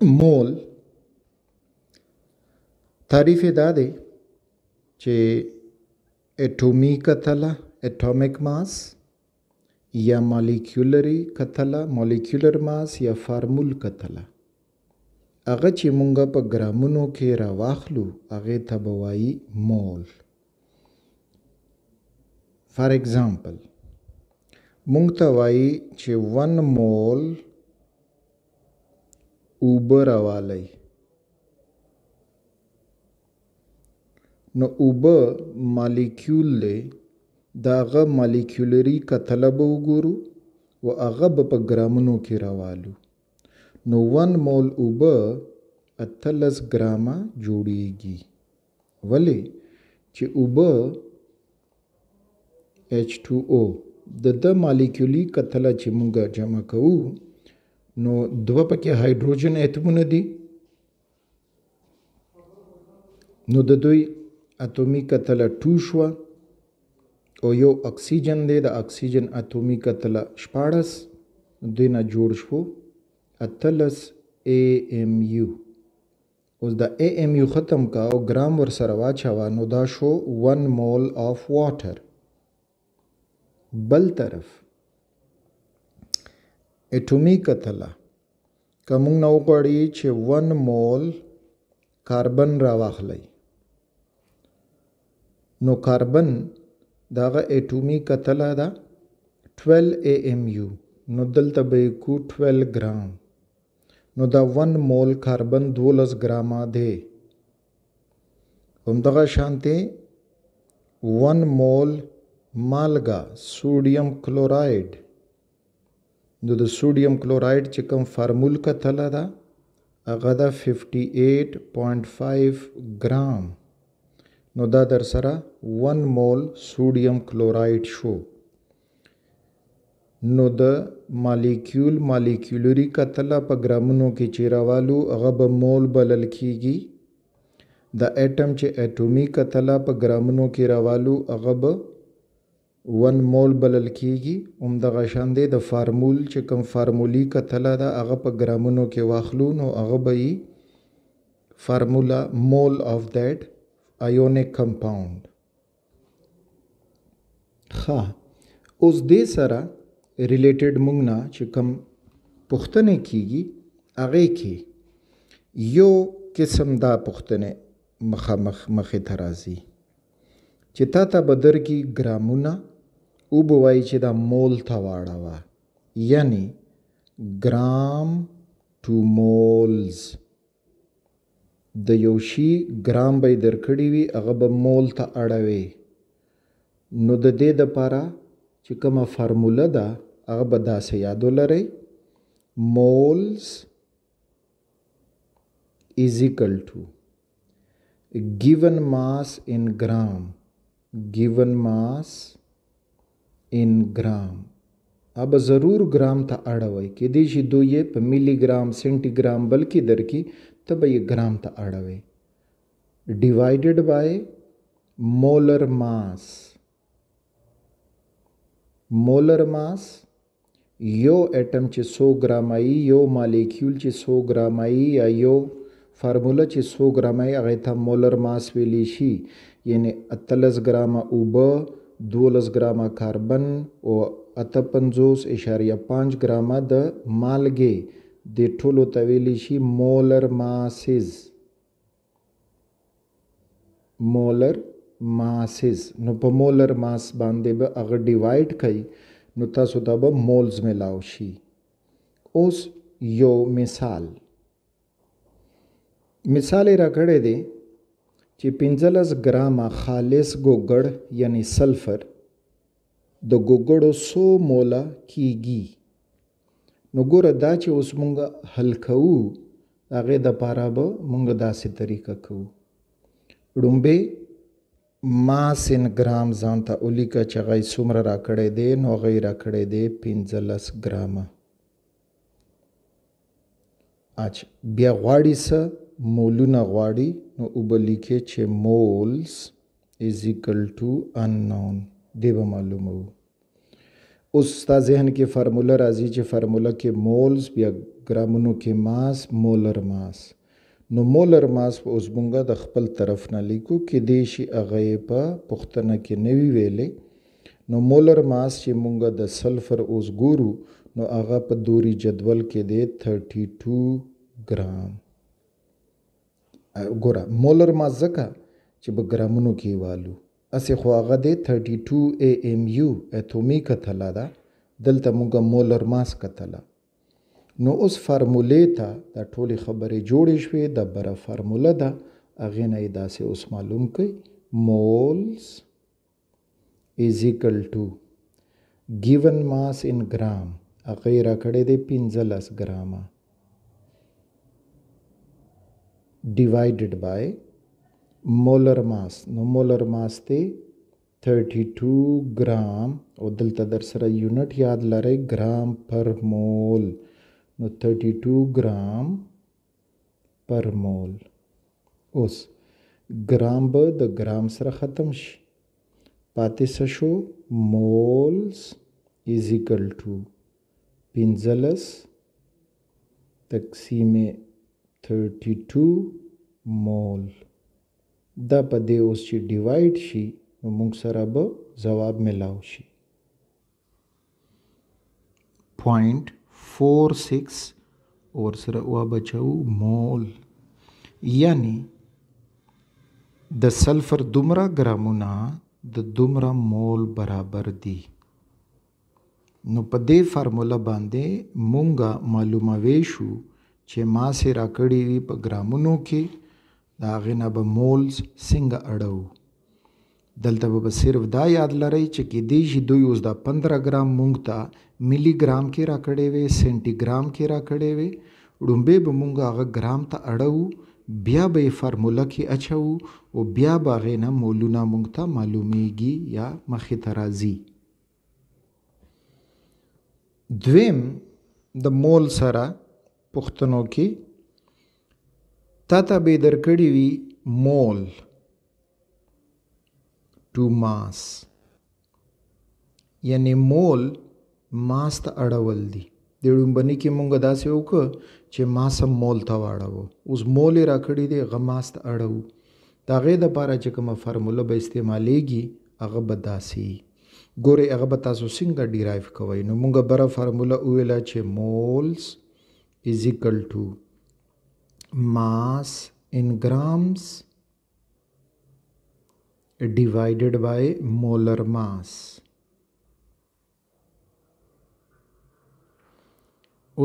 مول تعریف یې دا دی چې اټومي کتله اټومک ماس یا مالیکولري کتله مالیکولر ماس یا فارمول کتله هغه چې مونږ په ګرامونو کې راواخلو هغه ته بوایي مول فار ایگزامپل مونږ ته وایي چې 1 مول اوبه راوالی نو اوبه مالیکیول دی د هغه مالیکولري کتله به وګورو و هغه به په ګرامونو کې راوالو نو ون مول اوبه اتلس ګرامه جوړیږي ولې چې اوبه H2O د د مالیکولي کتله چې موږ جمع کوو نو دوه پکې هایدروجن اتمونه دي نو د دوی اتومي کتله 2 شو او یو اکسیجن دی د اکسیجن اتومي کتله 14 دینه جوړ شو اتلس ا ام یو اوس د ا ام یو ختم کا او ګرام ور سره واچاوه نو دا شو 1 مول اف واټر بل طرف اټومي کتله که موږ نه وغواړي چې ون مول کاربن راواخلئ نو کاربن دغه اټومي کتله ده 12 ام یو نو دلته به کو 12 ګرام نو دا 1 مول کاربن 12 ګرام دی همدغه شانته 1 مول مالګه سوډیم کلورایډ نو د سوډیم کلورایډ چې کوم فارمول کتل دا هغه دا 58.5 ګرام نو دا در سره 1 مول سوډیم کلورایډ شو نو د مالیکول مالیکولری کتل په ګرامونو کې چیروالو هغه به مول بلل کیږي د اټم چې اټومي کتل په ګرامونو کې راوالو هغه به ون مول بلل کیږي همدغه شان دی د فارمول چې کوم فارمولي کتله ده هغه په ګرامونو کې واخلو نو هغه به یې فارمولا مول آف دیٹ ایونیک کمپاوند ښه اوس دې سره ریلیټډ موږ نه چې کوم پوښتنې کیږي هغې کې یو قسم دا پوښتنې مخامخ مخې ته راځي چې تا ته بدر کې ګرامونه او بوایي چې دا مول ته واړوه یعنی ګرام ټو مولز د یو شي ګرام به درکړی وي هغه به مول ته اړوي نو د دې لپاره چې کومه فارموله ده هغه به داسې یاد ولرئ moles is equal to given mass in gram given mass انګرام اب ضرور ګرام ته اړوي کې دې چې دوی یې په ملي ګرام سنتي ګرام بلکې درکې ته به یې ګرام ته اړوي ډیوایډډ بای مولر ماس مولر ماس یو اټم چې 100 ګرام ای یو مالیکول چې 100 ګرام ای یا یو فارموله چې 100 ګرام ای هغه ته مولر ماس ویلی شي یعنی 38 ګرام اوبه 12 ګرامه کاربن او 58.5 ګرامه د مالګې د ټولو تویلی شي مولر ماسز مولر ماسز نو په مولر ماس باندې به هغه ډیوایډ کړي نو تاسو ته به مولز ملاو شي اوس یو مثال مثال را کړی دی چې 15 ګرامه خالص ګوګړ یعنی سلفر د ګوګړو 100 موله کیږي نو ګوره دا چې اوس مونږ حل کوو هغه د پاره به مونږ داسې طریقه کوو ړومبه ما سن ګرام ځان ته اولیکا چې غي څومره راکړې دي نو غي راکړې دي 15 ګرامه اچ بیا غواړي سه مولونه غواړي نو اوبه لیکي چې مولز از ایکل ټو ان نون دی به معلومو اوس تا ذهن کې فارموله راځي چې فارموله کې مولز بیا ګرامونو کې ماس مولر ماس نو مولر ماس په اوس مونږه د خپل طرف نه لیکو کې دی شي هغه په پښتنه کې نوی ویلې نو مولر ماس چې مونږه د سلفر اوس ګورو نو هغه په دوري جدول کې دی 32 ګرام ګوره مولر ما ځکه چې په ګرامونو کې والو اسې خو هغه دی 32 اے ایم یو اټومي کتله ده دلته موږ مولر ماس کتله نو اوس فارمولې ته د ټولې خبرې جوړې شوې د بره فارموله ده اغه نه داسې اوس معلوم کړي مولز is equal to given mass in gram اغه را کړې ده 15 ګرامه divided by molar mass نو مولر ماس ته 32 ګرام او دلته در سره یونټ یاد لرئ ګرام پر مول نو 32 ګرام پر مول اوس ګرام به د ګرام سره ختم شي پاتې شو مولز از ایکل ټو 15 تقسیم 32 مول دا په دې اوس چې ډیوایډ شي نو موږ سره به جواب ملاو شي 0.46 اور سره وا بچو مول یعنی د سلفر دومره ګرامونه د دومره مول برابر دي نو په دې فارموله باندې مونږه معلوموي شو چې ما سي را کړی وي په ګرامونو کې دا غنه به مولز څنګه اړو دلته به صرف دا یاد لرئ چې کې دی چې دوی اوس دا 15 ګرام مونږ ته ملي ګرام کې را کړی وي سنتي ګرام کې را کړی وي ډومبه به مونږ هغه ګرام ته اړو بیا به فارموله کې اچو او بیا به غنه مولونه مونږ ته معلومیږي یا مخې ته راځي دویم د مول سره پښتنو کې تا ته به درکړی وي مول ټو ماس یعنی مول ماس ته اړول دي د لومبني کې مونږ داسې وکړو چې ماس مول ته واړو اوس مول راکړی دی غماس ته اړو دا غې د پاره چې کومه فارموله به استعمالېږي هغه به داسې ګوره هغه به تاسو څنګه ډیرایو کوئ نو مونږ بره فارموله ویلا چې مولز is equal to mass in grams divided by molar mass.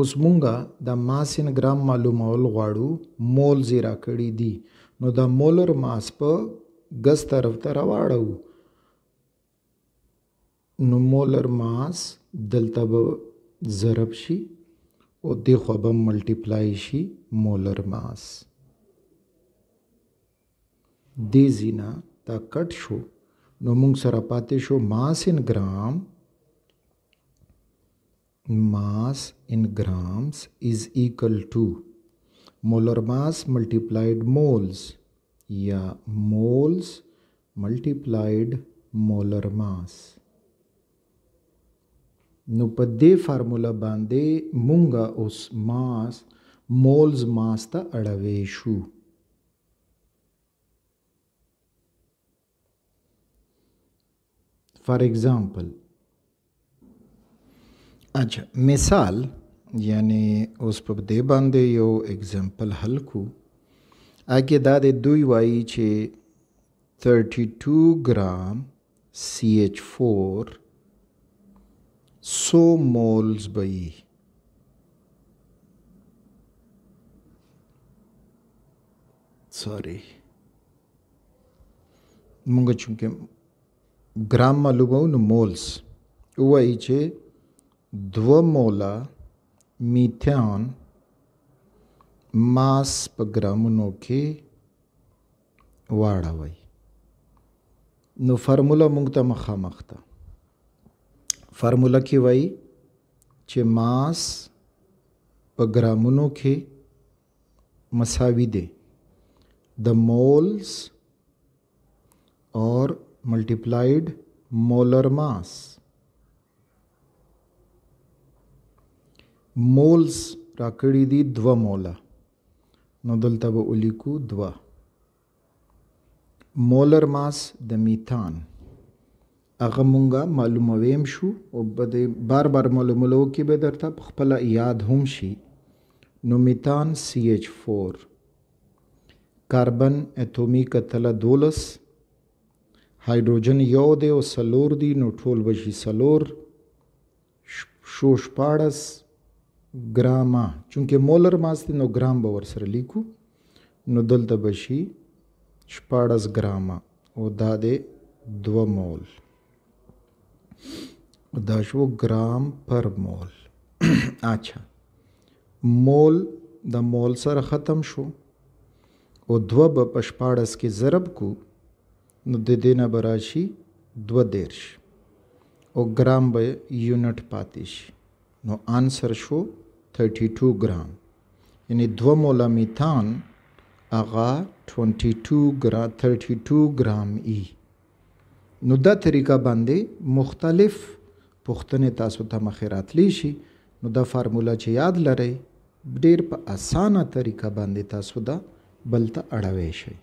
اوس مونږه د ماس ان ګرام معلومول غواړو مول زیرا کړی دی نو د مولر ماس په ګس طرف ته راوړو نو مولر ماس دلته به ضرب شي او دی خو به ملټیپلای شي مولر ماس دی زینا تا کټ شو نو موږ سره پاتې شو ماس ان ګرام mass in grams is equal to molar mass multiplied moles या moles multiplied molar mass نو په دې فارمولا باندې مونږه اوس ماس مولز ماس ته اړوي شو فار example اچھا مثال یعنی اوس په دې باندې یو example حل کو اګه دا د دوی وایي چې 32 ګرام CH4 100 مولز به ای ساری مونږ چې ګرام معلومو نو مولز وایي چې دو مولا میتھان ماس په ګرامونو کې واړوي نو فارمولا مونږ ته مخامخ ده formula वाई चे mass पग्रामुनोखे मसाविदे द moles or multiplied molar mass moles राकड़ी द्व मोला नोदल तब उलिकू द्वा मोलर मास द मीथान هغه مونږه معلومویم شو او به بار بار معلومولو کې به درته خپل یاد هم شي نو میتان سی ایچ 4 کاربن اټومي کتله دولس هایدروجن یو دی او سلور دی نو ټول بشي سلور شو شپاړس ګراما چونکه مولر ماس دی نو ګرام به ور سره لیکو نو دلته بشي شپاړس ګراما او دا دی 2 مول داشو ګرام پر مول اچھا مول د مول سره ختم شو او دو به پشپاړس کې ضرب کو نو د دې نه براشي دو دیرش او ګرام به یونټ پاتې شي نو آنسر شو 32 ګرام یعنی دو مولا میتان اغا 22 ګرا 32 ګرام ای نو دا طریقه باندې مختلف پوښتنې تاسو ته مخې راتلی شي نو دا فارموله چې یاد لرئ ډیر په اسانه طریقه باندې تاسو دا بل ته اړوي شئ